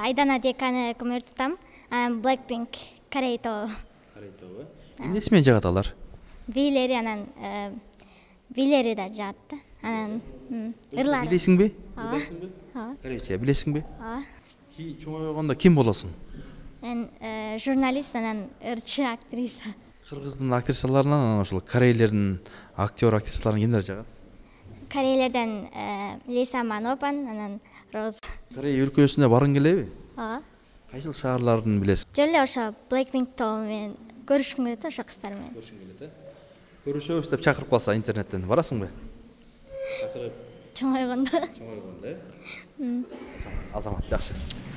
айдана деканы кім ыртытам блэкпинг корей тобу корей тобу эмнесимен жагат алар бийлери анан бийлери да жагат да анан ырлары билесиңби билесиңби ооба корейче билесиңби ооба чоңойгондо ким болосуң мен журналист анан ырчы актриса кыргыздын актрисаларынан анан ошол корейлердин актер актрисаларын кимдер жагат корейлерден лиса манопан анан роза корея өлкөсүнө баргың келеби ооба кайсыл шаарларын билесиң жөн эле ошо блэкпинк тобу менен көрүшкүм келет ошо кыздар менен көрүшүң келет э көрүшөбүз деп чакырып калса интернеттен барасыңбы чакырып чоңойгондо чоңойгондо э азамат жакшы